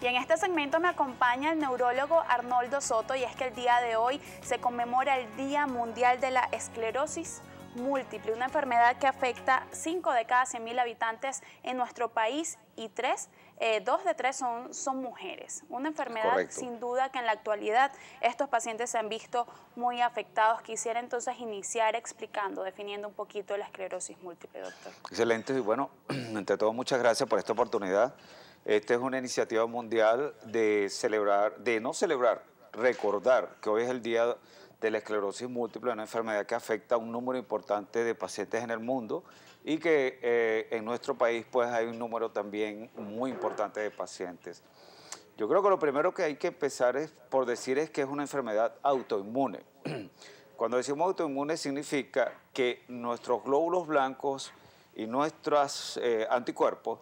Y en este segmento me acompaña el neurólogo Arnoldo Soto y es que el día de hoy se conmemora el Día Mundial de la Esclerosis múltiple, una enfermedad que afecta 5 de cada 100 mil habitantes en nuestro país y 3, 2 eh, de 3 son, son mujeres. Una enfermedad sin duda que en la actualidad estos pacientes se han visto muy afectados. Quisiera entonces iniciar explicando, definiendo un poquito la esclerosis múltiple, doctor. Excelente, y bueno, entre todo muchas gracias por esta oportunidad esta es una iniciativa mundial de celebrar, de no celebrar, recordar que hoy es el día de la esclerosis múltiple, una enfermedad que afecta a un número importante de pacientes en el mundo y que eh, en nuestro país pues hay un número también muy importante de pacientes. Yo creo que lo primero que hay que empezar es por decir es que es una enfermedad autoinmune. Cuando decimos autoinmune significa que nuestros glóbulos blancos y nuestros eh, anticuerpos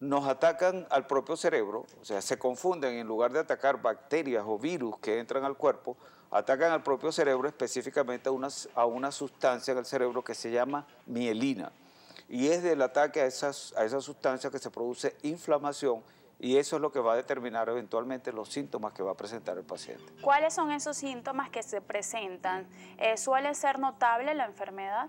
nos atacan al propio cerebro, o sea, se confunden en lugar de atacar bacterias o virus que entran al cuerpo, atacan al propio cerebro específicamente a una, a una sustancia en el cerebro que se llama mielina. Y es del ataque a, esas, a esa sustancia que se produce inflamación y eso es lo que va a determinar eventualmente los síntomas que va a presentar el paciente. ¿Cuáles son esos síntomas que se presentan? Eh, ¿Suele ser notable la enfermedad?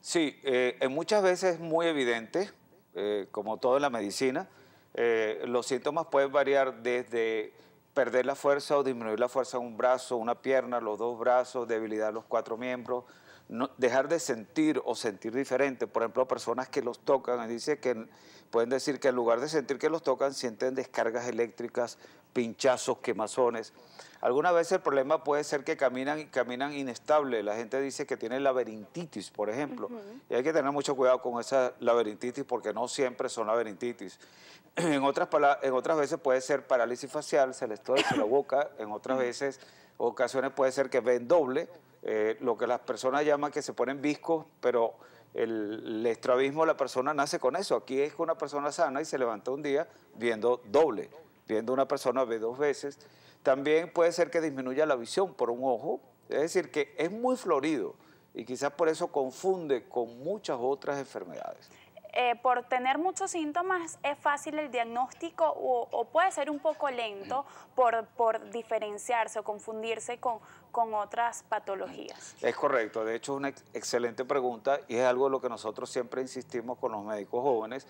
Sí, eh, muchas veces es muy evidente, eh, como todo en la medicina, eh, los síntomas pueden variar desde perder la fuerza o disminuir la fuerza en un brazo, una pierna, los dos brazos, debilidad de los cuatro miembros, no, dejar de sentir o sentir diferente. Por ejemplo, personas que los tocan, dice que pueden decir que en lugar de sentir que los tocan, sienten descargas eléctricas pinchazos, quemazones. Algunas veces el problema puede ser que caminan, caminan inestable. La gente dice que tiene laberintitis, por ejemplo. Y hay que tener mucho cuidado con esa laberintitis porque no siempre son laberintitis. en, otras, en otras veces puede ser parálisis facial, se les toca la boca. En otras veces, ocasiones puede ser que ven doble, eh, lo que las personas llaman que se ponen viscos, pero el, estrabismo la persona nace con eso. Aquí es que una persona sana y se levanta un día viendo doble viendo una persona ve dos veces. También puede ser que disminuya la visión por un ojo, es decir, que es muy florido y quizás por eso confunde con muchas otras enfermedades. Eh, por tener muchos síntomas es fácil el diagnóstico o, puede ser un poco lento mm. por, por diferenciarse o confundirse con, con, otras patologías. Mm. Es correcto, de hecho es una excelente pregunta y es algo de lo que nosotros siempre insistimos con los médicos jóvenes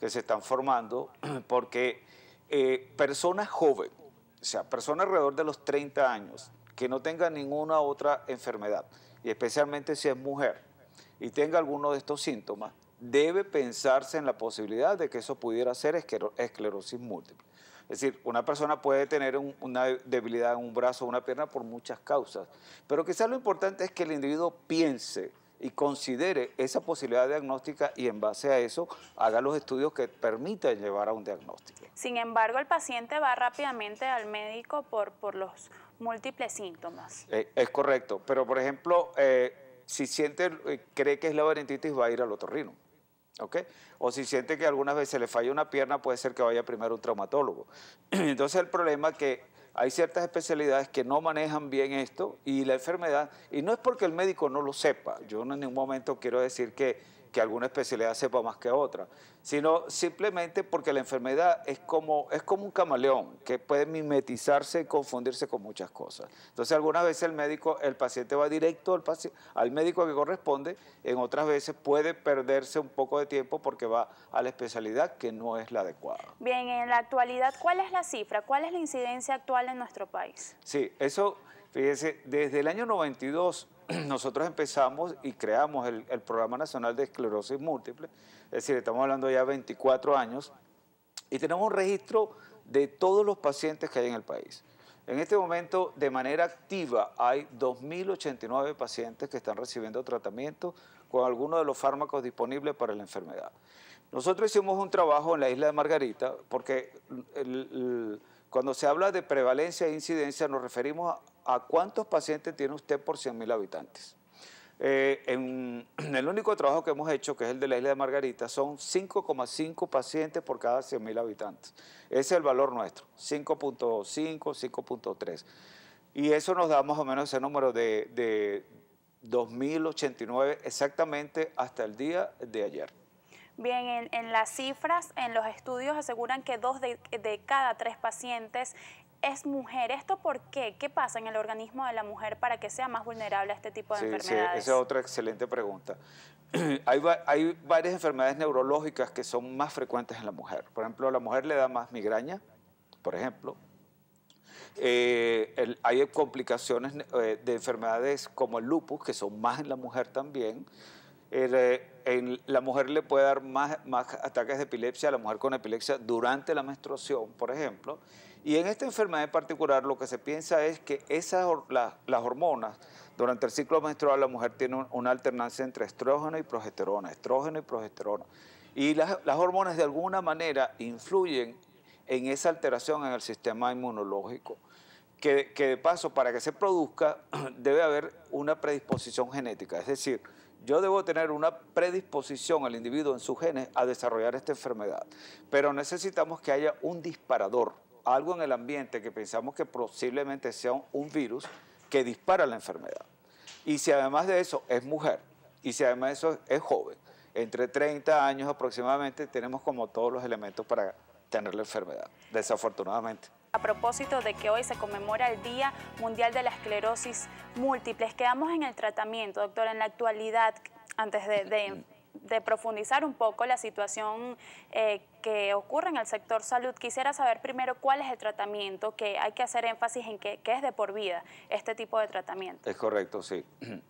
que se están formando porque personas eh, persona joven, o sea, persona alrededor de los 30 años, que no tenga ninguna otra enfermedad, y especialmente si es mujer y tenga alguno de estos síntomas, debe pensarse en la posibilidad de que eso pudiera ser esclerosis múltiple. Es decir, una persona puede tener una debilidad en un brazo o una pierna por muchas causas, pero quizás lo importante es que el individuo piense y considere esa posibilidad diagnóstica y en base a eso haga los estudios que permitan llevar a un diagnóstico. Sin embargo, el paciente va rápidamente al médico por, por los múltiples síntomas. Eh, es correcto, pero por ejemplo, eh, si siente, eh, cree que es la laberintitis, va a ir al otorrino. ¿ok? O si siente que algunas veces le falla una pierna, puede ser que vaya primero un traumatólogo. Entonces el problema es que hay ciertas especialidades que no manejan bien esto y la enfermedad, y no es porque el médico no lo sepa, yo en ningún momento quiero decir que que alguna especialidad sepa más que otra, sino simplemente porque la enfermedad es como, es como un camaleón que puede mimetizarse y confundirse con muchas cosas. Entonces algunas veces el médico, el paciente va directo al, médico que corresponde, en otras veces puede perderse un poco de tiempo porque va a la especialidad que no es la adecuada. Bien, en la actualidad, ¿cuál es la cifra? ¿Cuál es la incidencia actual en nuestro país? Sí, eso, fíjese, desde el año 92 nosotros empezamos y creamos el, Programa Nacional de Esclerosis Múltiple, es decir, estamos hablando ya 24 años, y tenemos un registro de todos los pacientes que hay en el país. En este momento, de manera activa, hay 2.089 pacientes que están recibiendo tratamiento con alguno de los fármacos disponibles para la enfermedad. Nosotros hicimos un trabajo en la isla de Margarita, porque cuando se habla de prevalencia e incidencia nos referimos a, a cuántos pacientes tiene usted por 100.000 habitantes. Eh, en, el único trabajo que hemos hecho, que es el de la isla de Margarita, son 5,5 pacientes por cada 100.000 habitantes. Ese es el valor nuestro, 5.5, 5.3. Y eso nos da más o menos ese número de, 2.089 exactamente hasta el día de ayer. Bien, en, las cifras, en los estudios aseguran que dos de, de cada tres pacientes es mujer. ¿Esto por qué? ¿Qué pasa en el organismo de la mujer para que sea más vulnerable a este tipo de enfermedades? esa es otra excelente pregunta. hay, varias enfermedades neurológicas que son más frecuentes en la mujer. Por ejemplo, a la mujer le da más migraña, por ejemplo. Eh, hay complicaciones eh, de enfermedades como el lupus, que son más en la mujer también. Eh, la mujer le puede dar más, más ataques de epilepsia a la mujer con epilepsia durante la menstruación, por ejemplo. Y en esta enfermedad en particular lo que se piensa es que esas, las hormonas, durante el ciclo menstrual la mujer tiene una alternancia entre estrógeno y progesterona, estrógeno y progesterona. Y las, las hormonas de alguna manera influyen en esa alteración en el sistema inmunológico. Que, que, de paso, para que se produzca, debe haber una predisposición genética. Es decir, yo debo tener una predisposición al individuo en sus genes a desarrollar esta enfermedad. Pero necesitamos que haya un disparador, algo en el ambiente que pensamos que posiblemente sea un virus que dispara la enfermedad. Y si además de eso es mujer, y si además de eso es joven, entre 30 años aproximadamente, tenemos como todos los elementos para tener la enfermedad, desafortunadamente. A propósito de que hoy se conmemora el Día Mundial de la Esclerosis Múltiple, quedamos en el tratamiento, doctora, en la actualidad, antes de, de de profundizar un poco la situación eh, que ocurre en el sector salud, quisiera saber primero cuál es el tratamiento, que hay que hacer énfasis en que, es de por vida este tipo de tratamiento. Es correcto, sí.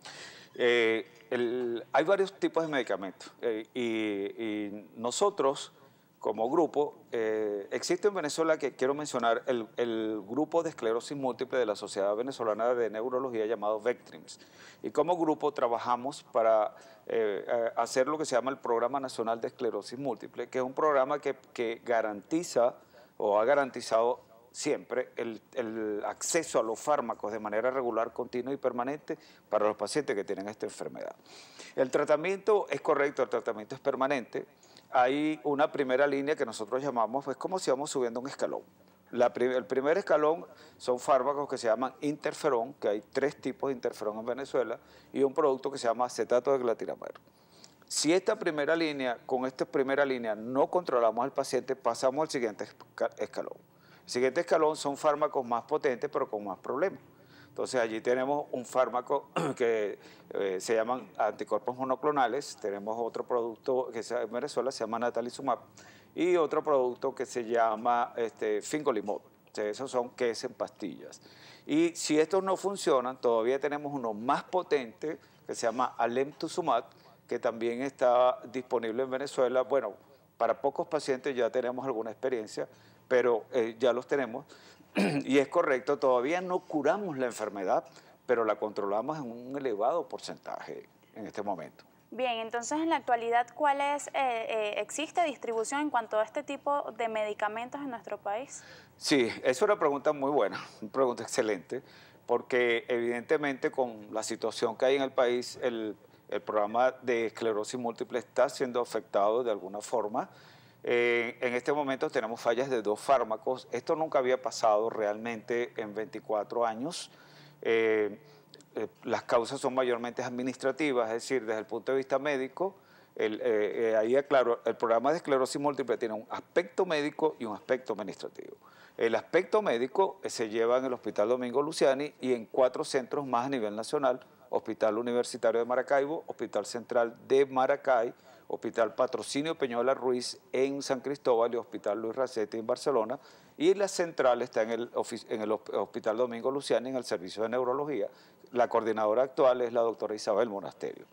Eh, hay varios tipos de medicamentos eh, y, nosotros como grupo, eh, existe en Venezuela, que quiero mencionar, el, grupo de esclerosis múltiple de la Sociedad Venezolana de Neurología llamado Vectrims. Y como grupo trabajamos para eh, eh, hacer lo que se llama el Programa Nacional de Esclerosis Múltiple, que es un programa que, garantiza o ha garantizado siempre el, el, acceso a los fármacos de manera regular, continua y permanente para los pacientes que tienen esta enfermedad. El tratamiento es correcto, el tratamiento es permanente hay una primera línea que nosotros llamamos, es pues, como si vamos subiendo un escalón. el primer escalón son fármacos que se llaman interferón, que hay tres tipos de interferón en Venezuela, y un producto que se llama acetato de glatiramero. Si esta primera línea, con esta primera línea no controlamos al paciente, pasamos al siguiente escalón. El siguiente escalón son fármacos más potentes pero con más problemas. Entonces allí tenemos un fármaco que eh, se llaman anticuerpos monoclonales, tenemos otro producto que en Venezuela se llama natalizumab y otro producto que se llama este, fingolimod. esos son que es en pastillas. Y si estos no funcionan, todavía tenemos uno más potente que se llama alemtuzumab, que también está disponible en Venezuela. Bueno, para pocos pacientes ya tenemos alguna experiencia, pero eh, ya los tenemos. y es correcto, todavía no curamos la enfermedad, pero la controlamos en un elevado porcentaje en este momento. Bien, entonces en la actualidad, ¿cuál es, eh, eh, existe distribución en cuanto a este tipo de medicamentos en nuestro país? Sí, es una pregunta muy buena, una pregunta excelente, porque evidentemente con la situación que hay en el país, el programa de esclerosis múltiple está siendo afectado de alguna forma eh, en este momento tenemos fallas de dos fármacos. Esto nunca había pasado realmente en 24 años. Eh, eh, las causas son mayormente administrativas, es decir, desde el punto de vista médico, ahí aclaro, el programa de esclerosis múltiple tiene un aspecto médico y un aspecto administrativo. El aspecto médico se lleva en el Hospital Domingo Luciani y en cuatro centros más a nivel nacional, Hospital Universitario de Maracaibo, Hospital Central de Maracay, Hospital Patrocinio Peñola Ruiz en San Cristóbal y Hospital Luis Racete en Barcelona. Y la central está en el, Hospital Domingo Luciani, en el Servicio de Neurología. La coordinadora actual es la doctora Isabel Monasterio.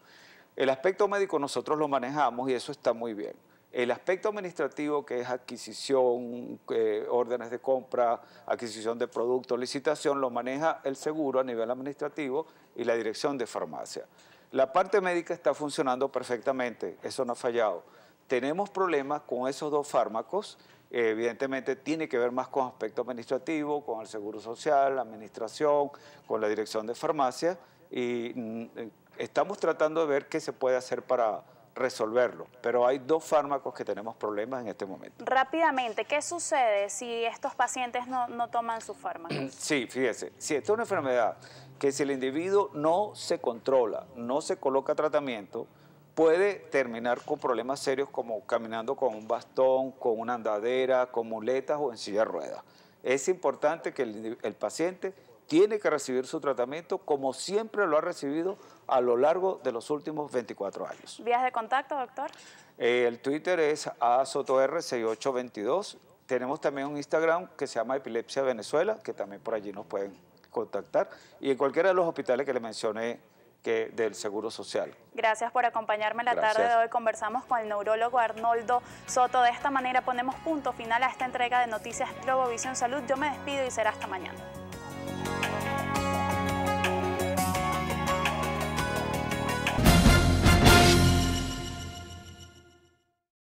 El aspecto médico nosotros lo manejamos y eso está muy bien. El aspecto administrativo, que es adquisición, eh, órdenes de compra, adquisición de productos, licitación, lo maneja el seguro a nivel administrativo y la dirección de farmacia. La parte médica está funcionando perfectamente, eso no ha fallado. Tenemos problemas con esos dos fármacos, evidentemente tiene que ver más con aspecto administrativo, con el Seguro Social, la Administración, con la Dirección de Farmacia, y mm, eh, estamos tratando de ver qué se puede hacer para, resolverlo. Pero hay dos fármacos que tenemos problemas en este momento. Rápidamente, ¿qué sucede si estos pacientes no, toman sus fármacos? Sí, fíjese, si esta es una enfermedad que si el individuo no se controla, no se coloca tratamiento, puede terminar con problemas serios como caminando con un bastón, con una andadera, con muletas o en silla de ruedas. Es importante que el paciente tiene que recibir su tratamiento como siempre lo ha recibido a lo largo de los últimos 24 años. ¿Vías de contacto, doctor? Eh, el Twitter es asotor6822. Tenemos también un Instagram que se llama Epilepsia Venezuela, que también por allí nos pueden contactar. Y en cualquiera de los hospitales que le mencioné del Seguro Social. Gracias por acompañarme la tarde de hoy. Conversamos con el neurólogo Arnoldo Soto. De esta manera ponemos punto final a esta entrega de Noticias Globovisión Salud. Yo me despido y será hasta mañana.